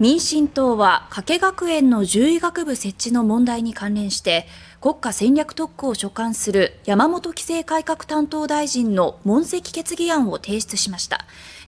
民進党は加計学園の獣医学部設置の問題に関連して国家戦略特区を所管する山本規制改革担当大臣の問責決議案を提出しました